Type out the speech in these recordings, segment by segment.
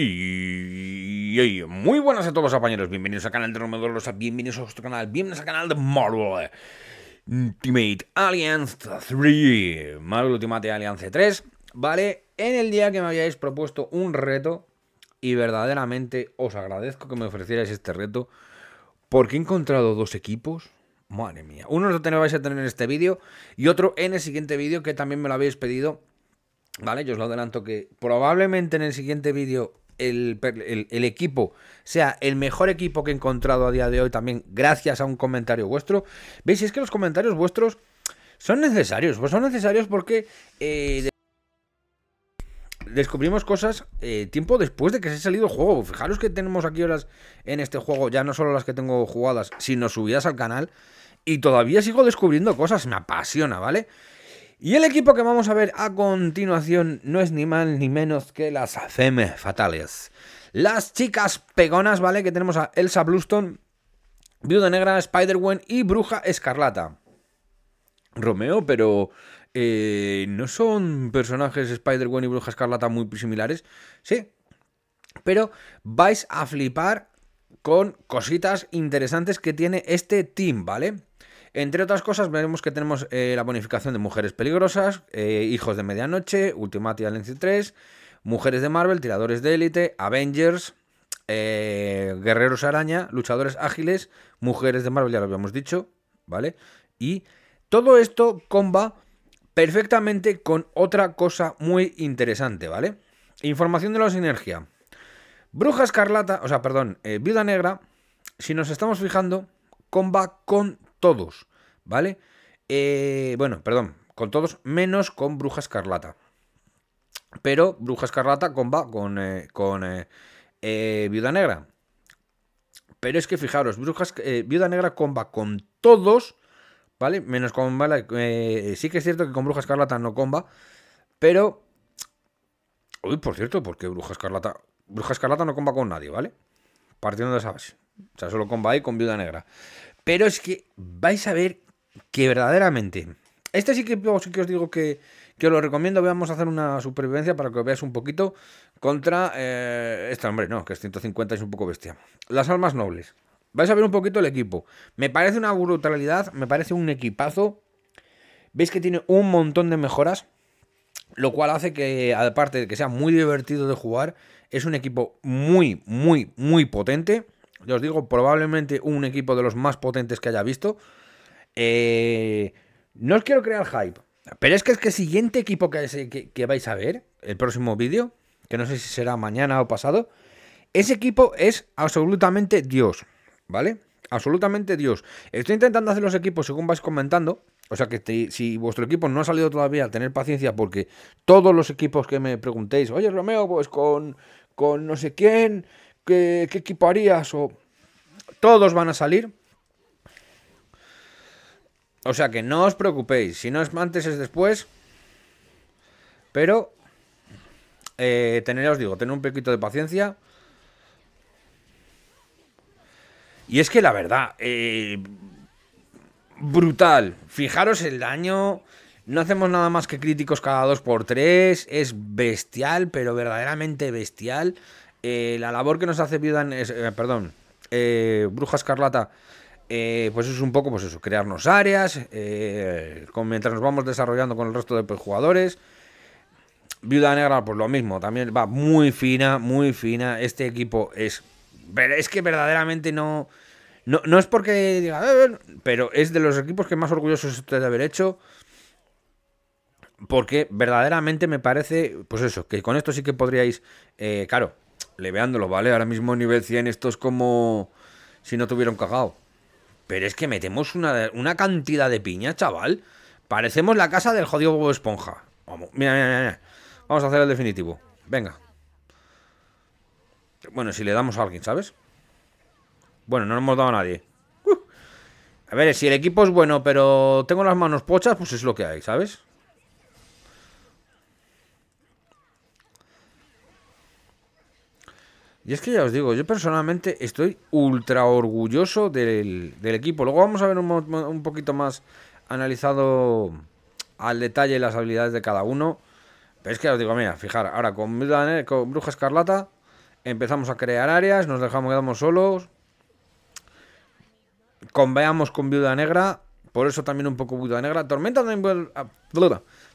Y, muy buenas a todos, compañeros. Bienvenidos al canal de Rosa. bienvenidos a nuestro canal, bienvenidos al canal de Marvel Ultimate Alliance 3. Marvel Ultimate Alliance 3, ¿vale? En el día que me habíais propuesto un reto, y verdaderamente os agradezco que me ofrecierais este reto, porque he encontrado dos equipos. Madre mía, uno lo tenéis a tener en este vídeo y otro en el siguiente vídeo que también me lo habéis pedido ¿Vale? Yo os lo adelanto que probablemente en el siguiente vídeo el, el, equipo sea el mejor equipo que he encontrado a día de hoy también gracias a un comentario vuestro. ¿Veis? Es que los comentarios vuestros son necesarios. Pues son necesarios porque eh, descubrimos cosas eh, tiempo después de que se ha salido el juego. Fijaros que tenemos aquí horas en este juego, ya no solo las que tengo jugadas, sino subidas al canal. Y todavía sigo descubriendo cosas, me apasiona, ¿vale? Y el equipo que vamos a ver a continuación no es ni mal ni menos que las Femme Fatales. Las chicas pegonas, ¿vale? Que tenemos a Elsa Bluestone, Viuda Negra, spider wen y Bruja Escarlata. Romeo, pero eh, ¿no son personajes spider wen y Bruja Escarlata muy similares? Sí, pero vais a flipar con cositas interesantes que tiene este team, ¿vale? Entre otras cosas, veremos que tenemos eh, la bonificación de Mujeres Peligrosas, eh, Hijos de Medianoche, Ultimati Alliance 3, Mujeres de Marvel, Tiradores de Élite, Avengers, eh, Guerreros Araña, Luchadores Ágiles, Mujeres de Marvel, ya lo habíamos dicho, ¿vale? Y todo esto comba perfectamente con otra cosa muy interesante, ¿vale? Información de la sinergia. Bruja Escarlata, o sea, perdón, Viuda Negra, si nos estamos fijando, comba con todos, ¿vale? Eh, bueno, perdón, con todos menos con Bruja Escarlata. Pero Bruja Escarlata comba con, eh, con eh, Viuda Negra. Pero es que fijaros, Brujas, Viuda Negra comba con todos, ¿vale? Menos con... sí que es cierto que con Bruja Escarlata no comba, pero... Uy, por cierto, porque Bruja Escarlata... Bruja Escarlata no comba con nadie, ¿vale? Partiendo de esa base. O sea, solo comba ahí con Viuda Negra. Pero es que vais a ver que verdaderamente. Este sí que, sí que os digo que, os lo recomiendo. Vamos a hacer una supervivencia para que veas veáis un poquito contra eh, este hombre. No, que es 150 es un poco bestia. Las almas nobles. Vais a ver un poquito el equipo. Me parece una brutalidad, me parece un equipazo. Veis que tiene un montón de mejoras, lo cual hace que, aparte de que sea muy divertido de jugar, es un equipo muy, muy, muy potente yo os digo, probablemente un equipo de los más potentes que haya visto. Eh, no os quiero crear hype, pero es que es que el siguiente equipo que, vais a ver, el próximo vídeo, que no sé si será mañana o pasado, ese equipo es absolutamente Dios, ¿vale? Absolutamente Dios. Estoy intentando hacer los equipos según vais comentando. O sea que si vuestro equipo no ha salido todavía, tener paciencia porque todos los equipos que me preguntéis, oye Romeo, pues con, con no sé quién, ¿Qué, equiparías O todos van a salir. O sea que no os preocupéis. Si no es antes, es después. Pero eh, tener, os digo, tener un poquito de paciencia. Y es que la verdad, eh, brutal. Fijaros el daño. No hacemos nada más que críticos cada 2x3. Es bestial, pero verdaderamente bestial. Eh, la labor que nos hace Viuda, eh, perdón, eh, Bruja Escarlata, pues es un poco, pues eso, crearnos áreas, con, mientras nos vamos desarrollando con el resto de pues, jugadores. Viuda Negra, pues lo mismo, también va muy fina, muy fina. Este equipo es, es que verdaderamente no, no, es porque diga, pero es de los equipos que más orgullosos estoy de haber hecho porque verdaderamente me parece, pues eso, que con esto sí que podríais, claro, leveándolo, ¿vale? Ahora mismo nivel 100 esto es como si no tuviera cagado. Pero es que metemos una, cantidad de piña, chaval. Parecemos la casa del jodido Bobo Esponja. Vamos, mira, mira, mira. Vamos a hacer el definitivo. Venga. Bueno, si le damos a alguien, ¿sabes? Bueno, no le hemos dado a nadie. Uh. A ver, si el equipo es bueno, pero tengo las manos pochas, pues es lo que hay, ¿sabes? Y es que ya os digo, yo personalmente estoy ultra orgulloso del, equipo. Luego vamos a ver un, poquito más analizado al detalle las habilidades de cada uno. Pero es que ya os digo, mira, fijar, ahora con, con Bruja Escarlata empezamos a crear áreas, nos dejamos, quedamos solos. Conveamos con Viuda Negra, por eso también un poco Viuda Negra. Tormenta también... Ah,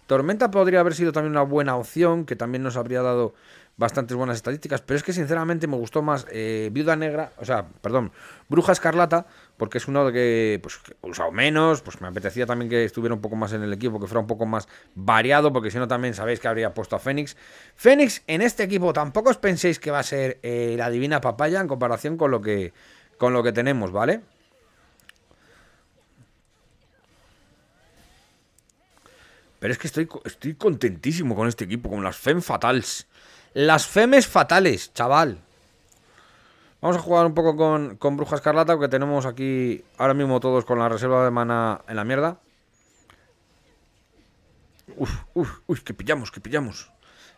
Tormenta podría haber sido también una buena opción, que también nos habría dado bastantes buenas estadísticas, pero es que sinceramente me gustó más eh, Viuda Negra, o sea, perdón, Bruja Escarlata, porque es uno que pues he usado menos, pues me apetecía también que estuviera un poco más en el equipo, que fuera un poco más variado, porque si no también sabéis que habría puesto a Fénix. Fénix en este equipo tampoco os penséis que va a ser eh, la divina papaya en comparación con lo que con lo que tenemos, ¿vale? Pero es que estoy, estoy contentísimo con este equipo, con las Fen Fatals. Las femes fatales, chaval. Vamos a jugar un poco con, Bruja Escarlata, que tenemos aquí ahora mismo todos con la reserva de mana en la mierda. Uf, uf, uf, que pillamos, que pillamos.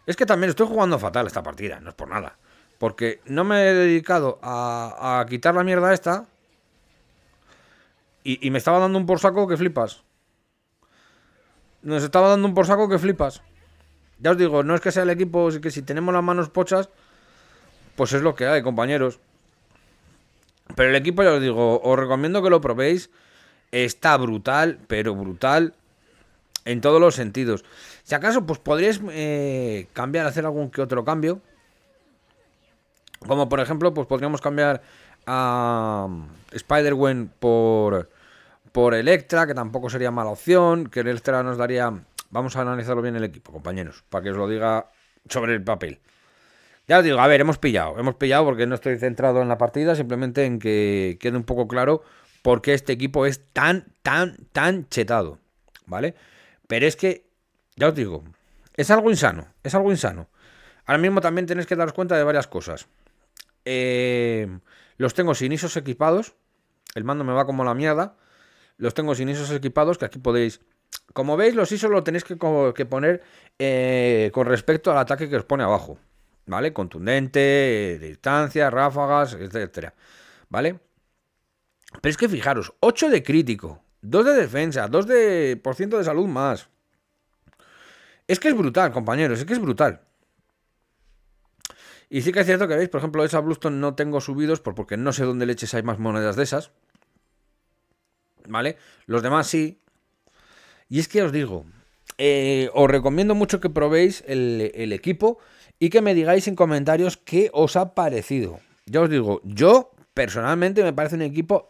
Es que también estoy jugando fatal esta partida, no es por nada. Porque no me he dedicado a, a quitar la mierda esta. Y, y, me estaba dando un por saco que flipas. Nos estaba dando un por saco que flipas. Ya os digo, no es que sea el equipo, es que si tenemos las manos pochas, pues es lo que hay, compañeros. Pero el equipo, ya os digo, os recomiendo que lo probéis. Está brutal, pero brutal. En todos los sentidos. Si acaso, pues podríais eh, cambiar, hacer algún que otro cambio. Como por ejemplo, pues podríamos cambiar a Spider-Gwen por, por Electra, que tampoco sería mala opción. Que Electra nos daría Vamos a analizarlo bien el equipo, compañeros, para que os lo diga sobre el papel. Ya os digo, a ver, hemos pillado, hemos pillado porque no estoy centrado en la partida, simplemente en que quede un poco claro por qué este equipo es tan, tan, tan chetado, ¿vale? Pero es que, ya os digo, es algo insano, es algo insano. Ahora mismo también tenéis que daros cuenta de varias cosas. Eh, los tengo sin ISOs equipados, el mando me va como la mierda, los tengo sin ISOs equipados, que aquí podéis como veis, los ISO lo tenéis que, poner eh, con respecto al ataque que os pone abajo. ¿Vale? Contundente, eh, distancia, ráfagas, etcétera. ¿Vale? Pero es que fijaros, 8 de crítico, 2 de defensa, 2 de por ciento de salud más. Es que es brutal, compañeros, es que es brutal. Y sí que es cierto que veis, por ejemplo, esa Bluestone no tengo subidos porque no sé dónde leches hay más monedas de esas. ¿Vale? Los demás sí, y es que os digo, eh, os recomiendo mucho que probéis el, equipo y que me digáis en comentarios qué os ha parecido. Ya os digo, yo personalmente me parece un equipo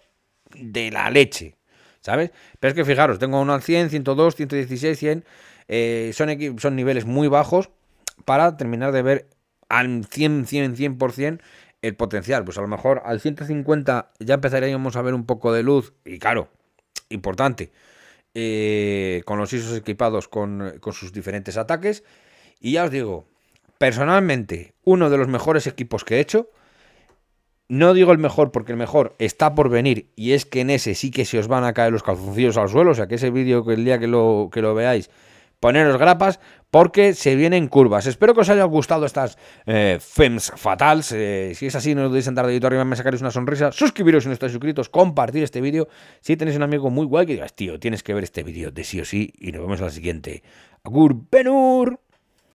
de la leche, ¿sabes? Pero es que fijaros, tengo uno al 100, 102, 116, 100. son, son niveles muy bajos para terminar de ver al 100, 100, 100% el potencial. Pues a lo mejor al 150 ya empezaríamos a ver un poco de luz. Y claro, importante. Eh, con los ISOs equipados con, sus diferentes ataques. Y ya os digo, personalmente, uno de los mejores equipos que he hecho. No digo el mejor porque el mejor está por venir y es que en ese sí que se os van a caer los calzoncillos al suelo. O sea que ese vídeo que el día que lo, que lo veáis poneros grapas porque se vienen curvas. Espero que os hayan gustado estas eh, FEMS fatales eh, si es así, no os en dar de dedito arriba, me sacaréis una sonrisa. Suscribiros si no estáis suscritos, compartir este vídeo. Si tenéis un amigo muy guay que digas, tío, tienes que ver este vídeo de sí o sí. Y nos vemos en la siguiente. Agur Benur.